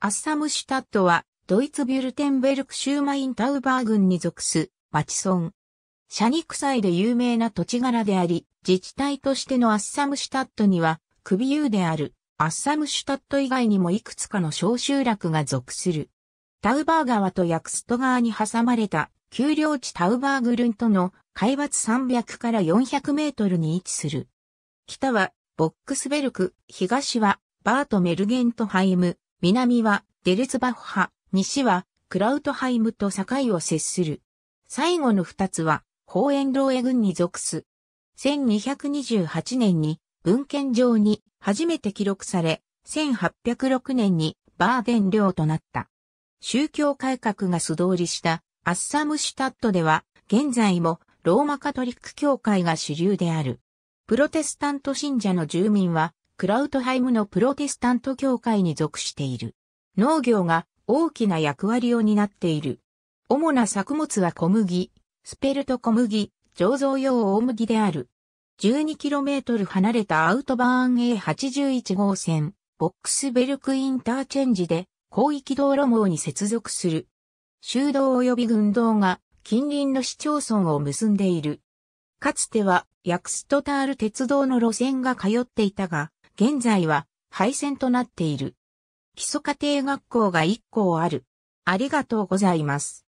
アッサムシュタットは、ドイツビュルテンベルクシューマインタウバー郡に属す、町村。社肉祭で有名な土地柄であり、自治体としてのアッサムシュタットには、クビユーである、アッサムシュタット以外にもいくつかの小集落が属する。タウバー川とヤクスト川に挟まれた、丘陵地タウバーグルンとの海抜300から400メートルに位置する。北は、ボックスベルク、東は、バートメルゲントハイム、南はデルツバッハ、西はクラウトハイムと境を接する。最後の二つは、ホーエンローエ軍に属す。1228年に文献上に初めて記録され、1806年にバーデン領となった。宗教改革が素通りしたアッサムシュタットでは、現在もローマカトリック教会が主流である。プロテスタント信者の住民はクラウトハイムのプロテスタント教会に属している。農業が大きな役割を担っている。主な作物は小麦、スペルト小麦、醸造用大麦である。12km 離れたアウトバーン A81 号線、ボックスベルクインターチェンジで広域道路網に接続する。修道及び軍道が近隣の市町村を結んでいる。かつてはヤクストタール鉄道の路線が通っていたが、現在は廃線となっている。基礎家庭学校が1校ある。ありがとうございます。